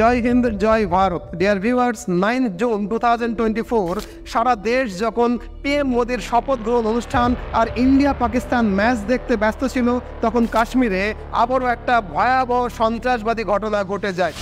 জয় হিন্দ জয় Bharat dear viewers nine June two thousand twenty four সারা দেশ যখন পিএম মোদীর শপথ গ্রহণ অনুষ্ঠান আর ইন্ডিয়া পাকিস্তান ম্যাচ দেখতে ব্যস্ত ছিল তখন কাশ্মীরে আবারও একটা ভয়াবহ সন্ত্রাসবাদী ঘটনা ঘটে যায়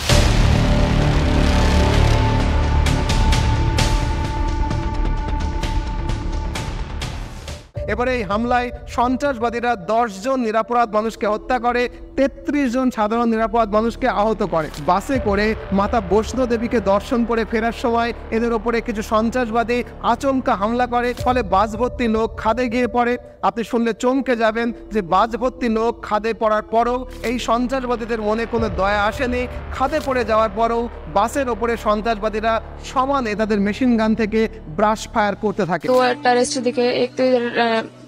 এবারে এই হামলায় সন্ত্রাসবাদীরা দশজন নিরাপরাধ মানুষকে হত্যা করে তেত্রিশ জন সাধারণ নিরাপদ মানুষকে আহত করে বাসে করে মাতা বৈষ্ণো দেবীকে দর্শন করে ফেরার সময় এদের ওপরে কিছু সন্ত্রাসবাদী আচমকা হামলা করে ফলে বাস ভর্তি লোক খাদে গিয়ে পড়ে আপনি শুনলে চমকে যাবেন যে বাজভর্তি লোক খাদে পড়ার পরও এই সন্ত্রাসবাদীদের মনে কোনো দয়া আসেনি খাদে পড়ে যাওয়ার পরও বাসের ওপরে সন্ত্রাসবাদীরা সমানে তাদের মেশিন গান থেকে ব্রাশ ফায়ার করতে থাকে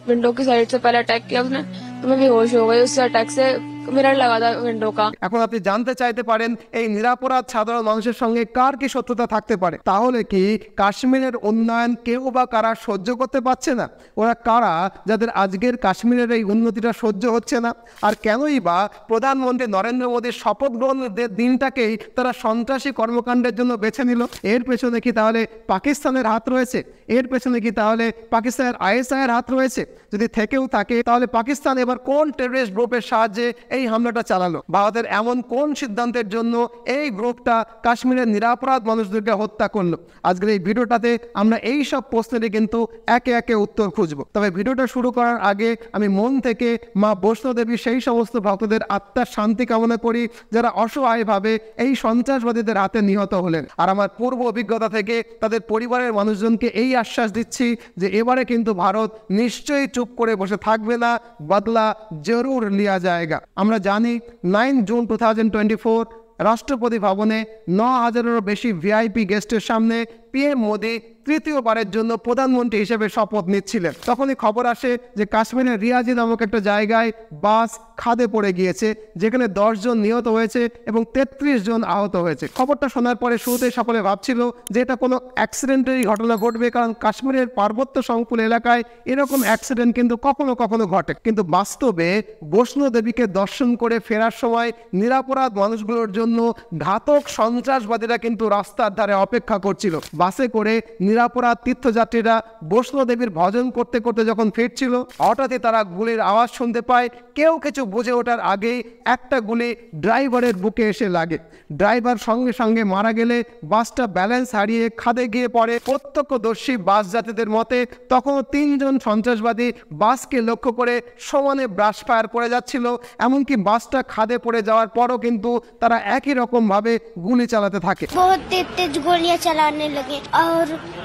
विंडो की साइड से पहले अटैक किया उसने तो ভি হোশ হো গয়ে উস অ্যাটাক সে মিরর লাগা था विंडो এখন আপনি জানতে চাইতে পারেন এই নিরাপরাধ সাধারণ মানুষের সঙ্গে কার কি সত্যতা থাকতে পারে তাহলে কি কাশ্মীরের উন্নয়ন কেউ বা কারা সহ্য করতে পারছে না ওরা কারা যাদের আজকের কাশ্মীরের এই উন্নতিটা সহ্য হচ্ছে না আর কেনই বা প্রধানমন্ত্রী নরেন্দ্র মোদীর শপথ গ্রহণের দিনটাকেই তারা সন্ত্রাসী কর্মকাণ্ডের জন্য বেছে নিল এর পেছনে কি তাহলে পাকিস্তানের হাত রয়েছে এর পেছনে কি তাহলে পাকিস্তানের আইএসআইয়ের হাত রয়েছে যদি থেকেও থাকে তাহলে পাকিস্তান এবার কোন টেররিস্ট গ্রুপের সাহায্যে এই হামলাটা চালালো ভারতের এমন কোন সিদ্ধান্তের জন্য এই গ্রুপটা কাশ্মীরের নিরাপরাধ মানুষদেরকে হত্যা করলো আজকের এই ভিডিওটাতে আমরা এই সব প্রশ্নেরই কিন্তু একে একে উত্তর খুঁজবো তবে ভিডিওটা শুরু করার আগে আমি মন থেকে মা বৈষ্ণদেবী সেই সমস্ত ভক্তদের আত্মার শান্তি কামনা করি যারা অসহায়ভাবে এই সন্ত্রাসবাদীদের হাতে নিহত হলেন আর আমার পূর্ব অভিজ্ঞতা থেকে তাদের পরিবারের মানুষজনকে এই আশ্বাস দিচ্ছি যে এবারে কিন্তু ভারত নিশ্চয়ই চুপ করে বসে থাকবে না বদলা জরুর নেওয়া জায়গা আমরা জানি nine June two thousand twenty four রাষ্ট্রপতি ভবনে ন হাজারেরও বেশি ভিআইপি গেস্টের সামনে পিএম মোদী তৃতীয়বারের জন্য প্রধানমন্ত্রী হিসেবে শপথ নিচ্ছিলেন তখনই খবর আসে যে কাশ্মীরের রিয়াজি নামক একটা জায়গায় বাস খাদে পড়ে গিয়েছে যেখানে জন নিহত হয়েছে এবং তেত্রিশ জন আহত হয়েছে খবরটা শোনার পরে শুরুতে সকলে ভাবছিল যে এটা কোনো অ্যাক্সিডেন্টেরই ঘটনা ঘটবে কারণ কাশ্মীরের পার্বত্য সংকুল এলাকায় এরকম অ্যাক্সিডেন্ট কিন্তু কখনো কখনো ঘটে কিন্তু বাস্তবে বৈষ্ণদেবীকে দর্শন করে ফেরার সময় নিরাপরাধ মানুষগুলোর জন্য ঘাতক সন্ত্রাসবাদীরা কিন্তু রাস্তার ধারে অপেক্ষা করছিল বাসে করে নিরাপরাধ তীর্থযাত্রীরা বৈষ্ণদেবীর ভজন করতে করতে যখন ফিরছিল হঠাৎই তারা গুলির আওয়াজ শুনতে পায় কেউ কিছু বুঝে ওঠার আগেই একটা গুলি ড্রাইভারের বুকে এসে লাগে ড্রাইভার সঙ্গে সঙ্গে মারা গেলে বাসটা ব্যালেন্স হারিয়ে খাদে গিয়ে পড়ে প্রত্যক্ষদর্শী বাস যাত্রীদের মতে তখন তিনজন সন্ত্রাসবাদী বাসকে লক্ষ্য করে সমানে ব্রাশ ফায়ার করে যাচ্ছিল এমনকি বাসটা খাদে পড়ে যাওয়ার পরও কিন্তু তারা একই রকমভাবে গুলি চালাতে থাকে বহুত চালানে লাগে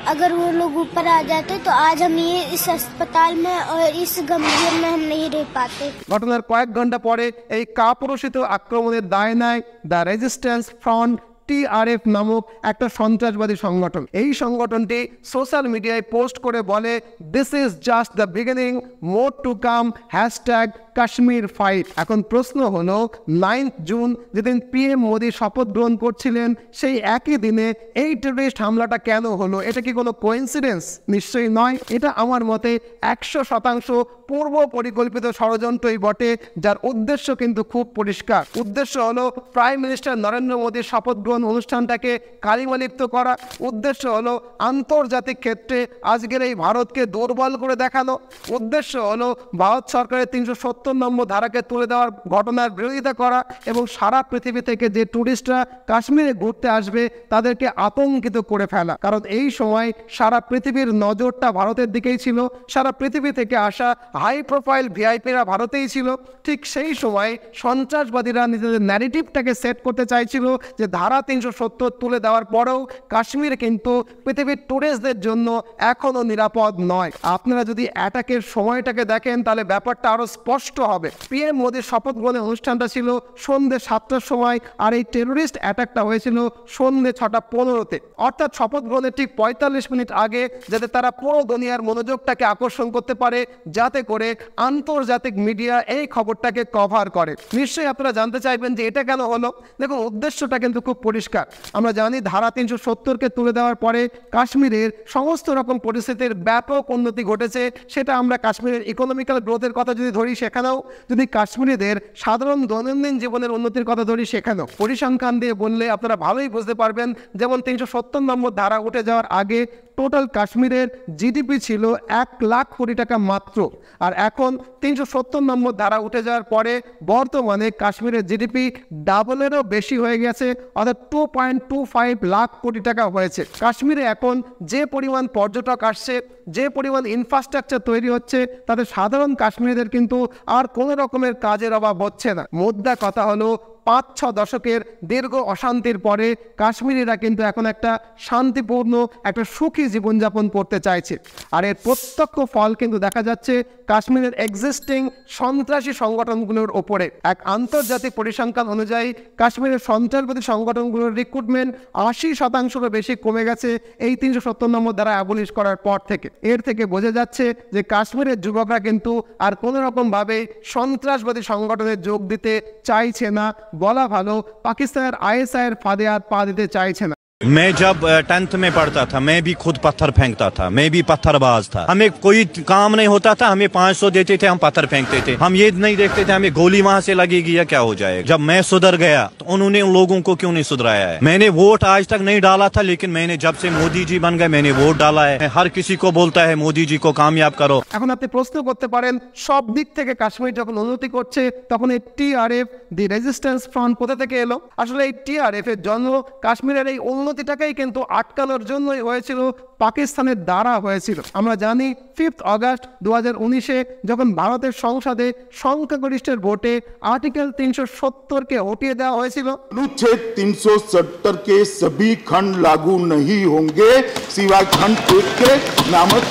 अगर वो लोग ऊपर आ जाते तो आज हम ये इस अस्पताल में और इस गंभीर में हम नहीं रह पाते ঘটনার কয়েক ঘন্টা পরে এই কাপুরুষিত আক্রমণের দায় নেয় দ্য রেজিস্ট্যান্স ফ্রন্ট টিআরএফ নামক একটা সন্ত্রাসবাদী সংগঠন এই সংগঠনটি সোশ্যাল মিডিয়ায় পোস্ট করে বলে this is just the beginning more to come hashtag Kashmir fight এখন প্রশ্ন হলো নাইন্থ জুন যেদিন পিএম মোদী শপথ গ্রহণ করছিলেন সেই একই দিনে এই টেরিস্ট হামলাটা কেন হলো এটা কি কোনো কোইন্সিডেন্স নিশ্চয়ই নয় এটা আমার মতে একশো শতাংশ পূর্ব পরিকল্পিত ষড়যন্ত্রই বটে যার উদ্দেশ্য কিন্তু খুব পরিষ্কার উদ্দেশ্য হলো প্রাইম মিনিস্টার নরেন্দ্র মোদীর শপথ গ্রহণ অনুষ্ঠানটাকে কালিমালিপ্ত করা উদ্দেশ্য হলো আন্তর্জাতিক ক্ষেত্রে আজকের এই ভারতকে দুর্বল করে দেখানো উদ্দেশ্য হলো ভারত সরকারের তিনশো সত্তর নম্বর ধারাকে তুলে দেওয়ার ঘটনার বিরোধিতা করা এবং সারা পৃথিবী থেকে যে ট্যুরিস্টরা কাশ্মীরে ঘুরতে আসবে তাদেরকে আতঙ্কিত করে ফেলা কারণ এই সময় সারা পৃথিবীর নজরটা ভারতের দিকেই ছিল সারা পৃথিবী থেকে আসা হাই প্রোফাইল ভিআইপিরা ভারতেই ছিল ঠিক সেই সময় সন্ত্রাসবাদীরা নিজেদের ন্যারেটিভটাকে সেট করতে চাইছিল যে ধারা তিনশো সত্তর তুলে দেওয়ার পরেও কাশ্মীর কিন্তু পৃথিবীর ট্যুরিস্টদের জন্য এখনও নিরাপদ নয় আপনারা যদি অ্যাটাকের সময়টাকে দেখেন তাহলে ব্যাপারটা আরও স্পষ্ট নষ্ট হবে পিএম মোদীর শপথ গ্রহণের অনুষ্ঠানটা ছিল সন্ধ্যে সাতটার সময় আর এই টেরোরিস্ট অ্যাটাকটা হয়েছিল সন্ধ্যে ছটা পনেরোতে অর্থাৎ শপথ গ্রহণের ঠিক পঁয়তাল্লিশ মিনিট আগে যাতে তারা পুরো দুনিয়ার মনোযোগটাকে আকর্ষণ করতে পারে যাতে করে আন্তর্জাতিক মিডিয়া এই খবরটাকে কভার করে নিশ্চয়ই আপনারা জানতে চাইবেন যে এটা কেন হলো দেখুন উদ্দেশ্যটা কিন্তু খুব পরিষ্কার আমরা জানি ধারা তিনশো সত্তরকে তুলে দেওয়ার পরে কাশ্মীরের সমস্ত রকম পরিস্থিতির ব্যাপক উন্নতি ঘটেছে সেটা আমরা কাশ্মীরের ইকোনমিক্যাল গ্রোথের কথা যদি ধরি সেখানে এছাড়াও যদি কাশ্মীরিদের সাধারণ দৈনন্দিন জীবনের উন্নতির কথা ধরি সেখানেও পরিসংখ্যান দিয়ে বললে আপনারা ভালোই বুঝতে পারবেন যেমন তিনশো সত্তর নম্বর ধারা উঠে যাওয়ার আগে টোটাল কাশ্মীরের জিডিপি ছিল এক লাখ কোটি টাকা মাত্র আর এখন তিনশো সত্তর নম্বর ধারা উঠে যাওয়ার পরে বর্তমানে কাশ্মীরের জিডিপি ডাবলেরও বেশি হয়ে গেছে অর্থাৎ two point two five lakh crore টাকা হয়েছে কাশ্মীরে এখন যে পরিমাণ পর্যটক আসছে যে পরিমাণ ইনফ্রাস্ট্রাকচার তৈরি হচ্ছে তাতে সাধারণ কাশ্মীরদের কিন্তু আর কোনো রকমের কাজের অভাব হচ্ছে না মোদ্দা কথা হলো পাঁচ ছ দশকের দীর্ঘ অশান্তির পরে কাশ্মীরিরা কিন্তু এখন একটা শান্তিপূর্ণ একটা সুখী জীবনযাপন করতে চাইছে আর এর প্রত্যক্ষ ফল কিন্তু দেখা যাচ্ছে কাশ্মীরের এক্সিস্টিং সন্ত্রাসী সংগঠনগুলোর ওপরে এক আন্তর্জাতিক পরিসংখ্যান অনুযায়ী কাশ্মীরের সন্ত্রাসবাদী সংগঠনগুলোর রিক্রুটমেন্ট আশি শতাংশেরও বেশি কমে গেছে এই তিনশো সত্তর নম্বর দ্বারা অ্যাবলিশ করার পর থেকে এর থেকে বোঝা যাচ্ছে যে কাশ্মীরের যুবকরা কিন্তু আর কোনোরকমভাবে সন্ত্রাসবাদী সংগঠনে যোগ দিতে চাইছে না বলা ভালো পাকিস্তানের আইএসআইয়ের ফাঁদে আর পা দিতে চাইছে না मैं जब टेंथ में पढ़ता था मैं भी खुद पत्थर फेंकता था मैं भी पत्थरबाज था हमें कोई काम नहीं होता था हमें 500 देते थे हम पत्थर फेंकते थे हम ये नहीं देखते थे हमें गोली वहां से लगेगी या क्या हो जाएगा जब मैं सुधर गया तो उन्होंने उन लोगों को क्यों नहीं सुधराया है मैंने वोट आज तक नहीं डाला था लेकिन मैंने जब से मोदी जी बन गए मैंने वोट डाला है हर किसी को बोलता है मोदी जी को कामयाब करो এখন আপনি প্রশ্ন করতে পারেন সব দিক থেকে কাশ্মীর যখন উন্নতি করছে তখন এই টিআরএফ দি রেজিস্ট্যান্স ফ্রন্ট অবনতিটাকেই কিন্তু আটকানোর জন্যই হয়েছিল পাকিস্তানের দ্বারা হয়েছিল আমরা জানি ফিফথ অগাস্ট দু উনিশে যখন ভারতের সংসদে সংখ্যাগরিষ্ঠের ভোটে আর্টিকেল তিনশো সত্তরকে হটিয়ে দেওয়া হয়েছিল অনুচ্ছেদ তিনশো সত্তরকে সবই খণ্ড লাগু নহি হোঙ্গে সিওয়াই খণ্ড নামক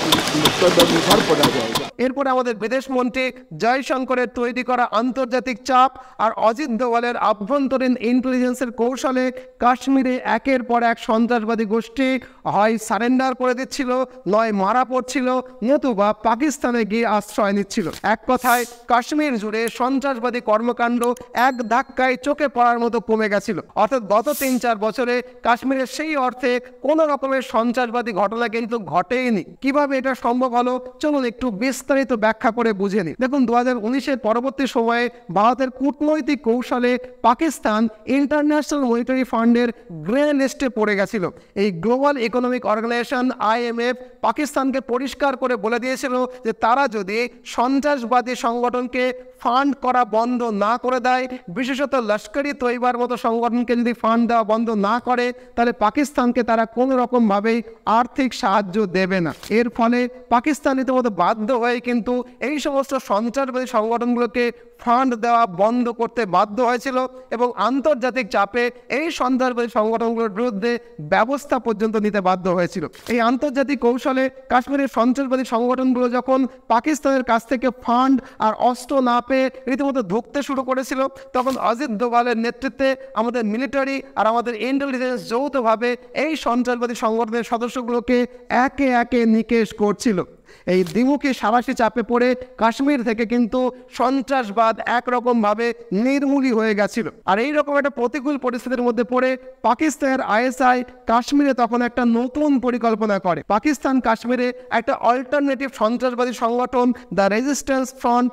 পড়া যায় এরপরে আমাদের বিদেশমন্ত্রী জয়শঙ্করের তৈরি করা আন্তর্জাতিক চাপ আর অজিত দোয়ালের আভ্যন্তরীণ ইন্টেলিজেন্সের কৌশলে কাশ্মীরে একের পর এক সন্ত্রাসবাদী গোষ্ঠী হয় সারেন্ডার করে দিচ্ছিল নয় মারা পড়ছিল নতুবা পাকিস্তানে গিয়ে আশ্রয় নিচ্ছিল এক কথায় কাশ্মীর জুড়ে সন্ত্রাসবাদী কর্মকাণ্ড এক ধাক্কায় চোখে পড়ার মতো কমে গেছিল অর্থাৎ গত তিন চার বছরে কাশ্মীরের সেই অর্থে কোনো রকমের সন্ত্রাসবাদী ঘটনা কিন্তু ঘটেইনি কিভাবে এটা সম্ভব হলো চলুন একটু বিস্তারিত বিস্তারিত ব্যাখ্যা করে বুঝে নিন দেখুন দু হাজার উনিশের পরবর্তী সময়ে ভারতের কূটনৈতিক কৌশলে পাকিস্তান ইন্টারন্যাশনাল মনিটারি ফান্ডের গ্রে লিস্টে পড়ে গেছিল এই গ্লোবাল ইকোনমিক অর্গানাইজেশন আইএমএফ পাকিস্তানকে পরিষ্কার করে বলে দিয়েছিল যে তারা যদি সন্ত্রাসবাদী সংগঠনকে ফান্ড করা বন্ধ না করে দেয় বিশেষত লস্করি তৈবার মতো সংগঠনকে যদি ফান্ড দেওয়া বন্ধ না করে তাহলে পাকিস্তানকে তারা কোনো রকমভাবেই আর্থিক সাহায্য দেবে না এর ফলে পাকিস্তান ইতিমধ্যে বাধ্য হয়ে কিন্তু এই সমস্ত সন্ত্রাসবাদী সংগঠনগুলোকে ফান্ড দেওয়া বন্ধ করতে বাধ্য হয়েছিল এবং আন্তর্জাতিক চাপে এই সন্ত্রাসবাদী সংগঠনগুলোর বিরুদ্ধে ব্যবস্থা পর্যন্ত নিতে বাধ্য হয়েছিল এই আন্তর্জাতিক কৌশলে কাশ্মীরের সন্ত্রাসবাদী সংগঠনগুলো যখন পাকিস্তানের কাছ থেকে ফান্ড আর অস্ত্র না পেয়ে রীতিমতো ধুকতে শুরু করেছিল তখন অজিত দোভালের নেতৃত্বে আমাদের মিলিটারি আর আমাদের ইন্টেলিজেন্স যৌথভাবে এই সন্ত্রাসবাদী সংগঠনের সদস্যগুলোকে একে একে নিকেশ করছিল এই দ্বিমুখী সাবাসী চাপে পড়ে কাশ্মীর থেকে কিন্তু সন্ত্রাসবাদ একরকম ভাবে নির্মূলই হয়ে গেছিল আর এই রকম একটা প্রতিকূল পরিস্থিতির মধ্যে পড়ে পাকিস্তানের আইএসআই কাশ্মীরে তখন একটা নতুন পরিকল্পনা করে পাকিস্তান কাশ্মীরে একটা অল্টারনেটিভ সন্ত্রাসবাদী সংগঠন দ্য রেজিস্ট্যান্স ফ্রন্ট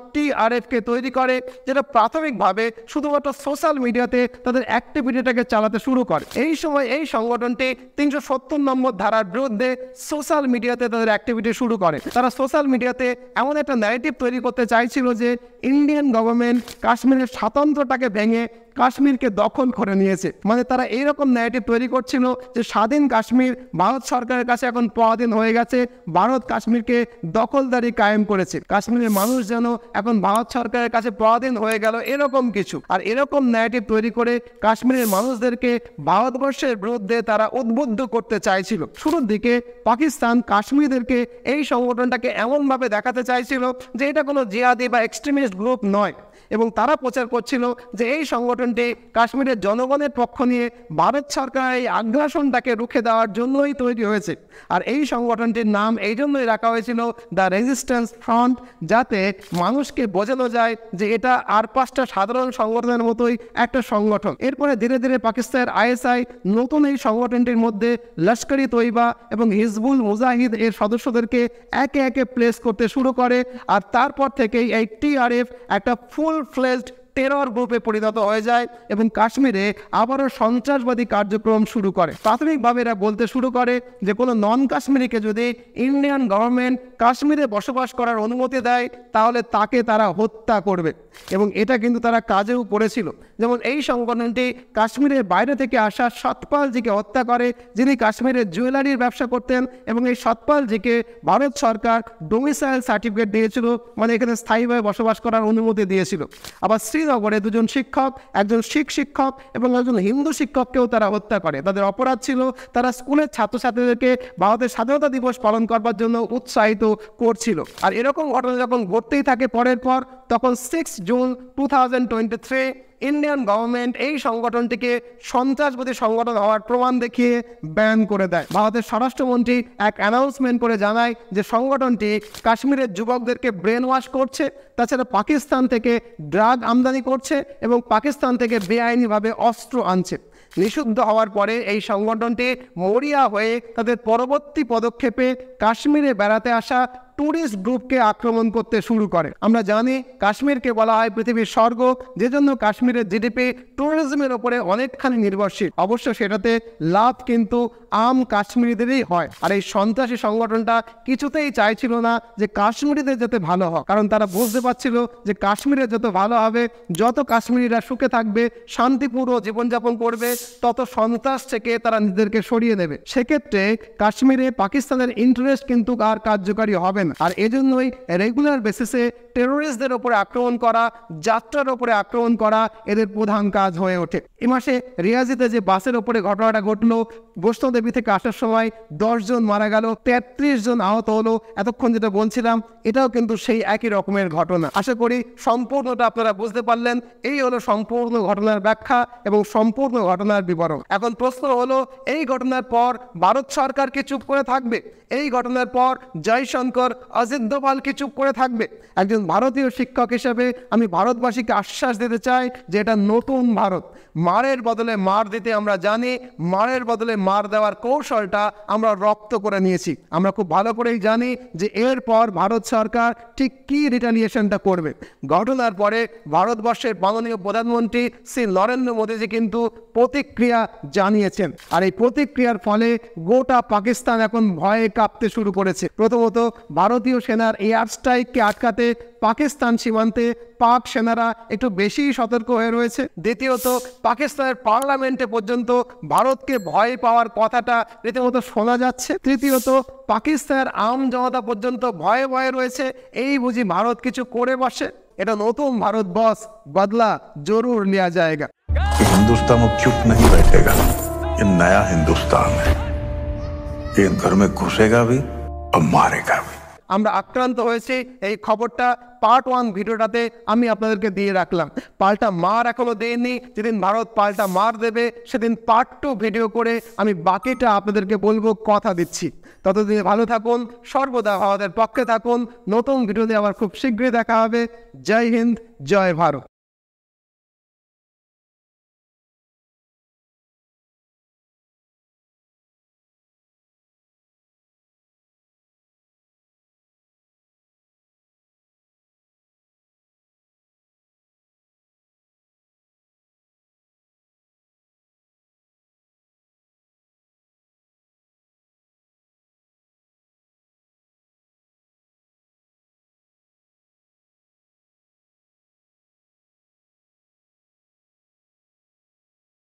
কে তৈরি করে যেটা প্রাথমিকভাবে শুধুমাত্র সোশ্যাল মিডিয়াতে তাদের অ্যাক্টিভিটিটাকে চালাতে শুরু করে এই সময় এই সংগঠনটি তিনশো সত্তর নম্বর ধারার বিরুদ্ধে সোশ্যাল মিডিয়াতে তাদের অ্যাক্টিভিটি শুরু করে তারা সোশ্যাল মিডিয়াতে এমন একটা ন্যারেটিভ তৈরি করতে চাইছিল যে ইন্ডিয়ান গভর্নমেন্ট কাশ্মীরের স্বাতন্ত্রটাকে ভেঙে কাশ্মীরকে দখল করে নিয়েছে মানে তারা এইরকম ন্যারেটিভ তৈরি করছিল যে স্বাধীন কাশ্মীর ভারত সরকারের কাছে এখন পরাধীন হয়ে গেছে ভারত কাশ্মীরকে দখলদারি কায়েম করেছে কাশ্মীরের মানুষ যেন এখন ভারত সরকারের কাছে পরাধীন হয়ে গেল এরকম কিছু আর এরকম ন্যায়টিভ তৈরি করে কাশ্মীরের মানুষদেরকে ভারতবর্ষের বিরুদ্ধে তারা উদ্বুদ্ধ করতে চাইছিল শুরুর দিকে পাকিস্তান কাশ্মীরদেরকে এই সংগঠনটাকে এমনভাবে দেখাতে চাইছিল যে এটা কোনো জিয়াদি বা এক্সট্রিমিস্ট গ্রুপ নয় এবং তারা প্রচার করছিল যে এই সংগঠনটি কাশ্মীরের জনগণের পক্ষ নিয়ে ভারত সরকার এই আগ্রাসনটাকে রুখে দেওয়ার জন্যই তৈরি হয়েছে আর এই সংগঠনটির নাম এই জন্যই রাখা হয়েছিল দ্য রেজিস্ট্যান্স ফ্রন্ট যাতে মানুষকে বোঝানো যায় যে এটা আর পাঁচটা সাধারণ সংগঠনের মতোই একটা সংগঠন এরপরে ধীরে ধীরে পাকিস্তানের আইএসআই নতুন এই সংগঠনটির মধ্যে লস্করি তৈবা এবং হিজবুল মুজাহিদ এর সদস্যদেরকে একে একে প্লেস করতে শুরু করে আর তারপর থেকেই এই টিআরএফ একটা ফুল full-fledged টেরর গ্রুপে পরিণত হয়ে যায় এবং কাশ্মীরে আবারও সন্ত্রাসবাদী কার্যক্রম শুরু করে প্রাথমিকভাবে এরা বলতে শুরু করে যে কোনো নন কাশ্মীরিকে যদি ইন্ডিয়ান গভর্নমেন্ট কাশ্মীরে বসবাস করার অনুমতি দেয় তাহলে তাকে তারা হত্যা করবে এবং এটা কিন্তু তারা কাজেও করেছিল যেমন এই সংগঠনটি কাশ্মীরের বাইরে থেকে আসা সতপালজিকে হত্যা করে যিনি কাশ্মীরের জুয়েলারির ব্যবসা করতেন এবং এই সতপালজিকে ভারত সরকার ডোমিসাইল সার্টিফিকেট দিয়েছিল মানে এখানে স্থায়ীভাবে বসবাস করার অনুমতি দিয়েছিল আবার শ্রী শ্রীনগরে দুজন শিক্ষক একজন শিখ শিক্ষক এবং একজন হিন্দু শিক্ষককেও তারা হত্যা করে তাদের অপরাধ ছিল তারা স্কুলের ছাত্রছাত্রীদেরকে ভারতের স্বাধীনতা দিবস পালন করবার জন্য উৎসাহিত করছিল আর এরকম ঘটনা যখন ঘটতেই থাকে পরের পর তখন six June two thousand twenty three Indian government এই সংগঠনটিকে সন্ত্রাসবাদী সংগঠন হওয়ার প্রমাণ দেখিয়ে ব্যান করে দেয় ভারতের স্বরাষ্ট্রমন্ত্রী এক অ্যানাউন্সমেন্ট করে জানায় যে সংগঠনটি কাশ্মীরের যুবকদেরকে ব্রেন ওয়াশ করছে তাছাড়া পাকিস্তান থেকে ড্রাগ আমদানি করছে এবং পাকিস্তান থেকে বেআইনিভাবে অস্ত্র আনছে নিষিদ্ধ হওয়ার পরে এই সংগঠনটি মরিয়া হয়ে তাদের পরবর্তী পদক্ষেপে কাশ্মীরে বেড়াতে আসা ট্যুরিস্ট গ্রুপকে আক্রমণ করতে শুরু করে আমরা জানি কাশ্মীরকে বলা হয় পৃথিবীর স্বর্গ যে জন্য কাশ্মীরের জিডিপি ট্যুরিজমের ওপরে অনেকখানি নির্ভরশীল অবশ্য সেটাতে লাভ কিন্তু আম কাশ্মীরিদেরই হয় আর এই সন্ত্রাসী সংগঠনটা কিছুতেই চাইছিল না যে কাশ্মীরিদের যাতে ভালো হয় কারণ তারা বুঝতে পারছিল যে কাশ্মীরে যত ভালো হবে যত কাশ্মীরিরা সুখে থাকবে শান্তিপূর্ণ জীবনযাপন করবে তত সন্ত্রাস থেকে তারা নিজেদেরকে সরিয়ে নেবে সেক্ষেত্রে কাশ্মীরে পাকিস্তানের ইন্টারেস্ট কিন্তু আর কার্যকারী হবে পারবেন আর এজন্যই রেগুলার বেসিসে টেরোরিস্টদের ওপরে আক্রমণ করা যাত্রার ওপরে আক্রমণ করা এদের প্রধান কাজ হয়ে ওঠে এ মাসে রিয়াজিতে যে বাসের ওপরে ঘটনাটা ঘটলো বৈষ্ণদেবী থেকে আসার সময় দশজন মারা গেল তেত্রিশ জন আহত হলো এতক্ষণ যেটা বলছিলাম এটাও কিন্তু সেই একই রকমের ঘটনা আশা করি সম্পূর্ণটা আপনারা বুঝতে পারলেন এই হলো সম্পূর্ণ ঘটনার ব্যাখ্যা এবং সম্পূর্ণ ঘটনার বিবরণ এখন প্রশ্ন হলো এই ঘটনার পর ভারত সরকার কি চুপ করে থাকবে এই ঘটনার পর জয়শঙ্কর অযুদ্ধ পালকে চুপ করে থাকবে একজন ভারতীয় শিক্ষক হিসেবে আমি ভারতবাসীকে আশ্বাস দিতে চাই যে এটা নতুন ভারত মারের বদলে মার দিতে আমরা জানি মারের বদলে মার দেওয়ার কৌশলটা আমরা রপ্ত করে নিয়েছি আমরা খুব ভালো করেই জানি যে এরপর ভারত সরকার ঠিক কী রিটালিয়েশনটা করবে ঘটনার পরে ভারতবর্ষের মাননীয় প্রধানমন্ত্রী শ্রী নরেন্দ্র মোদীজি কিন্তু প্রতিক্রিয়া জানিয়েছেন আর এই প্রতিক্রিয়ার ফলে গোটা পাকিস্তান এখন ভয়ে কাঁপতে শুরু করেছে প্রথমত ভারতীয় সেনার এয়ার স্ট্রাইককে আটকাতে পাকিস্তান সীমান্তে পাক সেনারা একটু বেশি সতর্ক হয়ে রয়েছে দ্বিতীয়ত পাকিস্তানের পার্লামেন্টে পর্যন্ত ভারতকে ভয় পাওয়ার কথাটা রীতিমতো শোনা যাচ্ছে তৃতীয়ত পাকিস্তানের আম জনতা পর্যন্ত ভয়ে ভয়ে রয়েছে এই বুঝি ভারত কিছু করে বসে এটা নতুন ভারত বস বদলা জরুর নেওয়া জায়গা হিন্দুস্তান চুপ নেই बैठेगा ये नया हिंदुस्तान है ये घर में আমরা আক্রান্ত হয়েছি এই খবরটা পার্ট ওয়ান ভিডিওটাতে আমি আপনাদেরকে দিয়ে রাখলাম পাল্টা মার এখনও দেয়নি যেদিন ভারত পাল্টা মার দেবে সেদিন পার্ট টু ভিডিও করে আমি বাকিটা আপনাদেরকে বলবো কথা দিচ্ছি ততদিন ভালো থাকুন সর্বদা আমাদের পক্ষে থাকুন নতুন ভিডিও দিয়ে আবার খুব শীঘ্রই দেখা হবে জয় হিন্দ জয় ভারত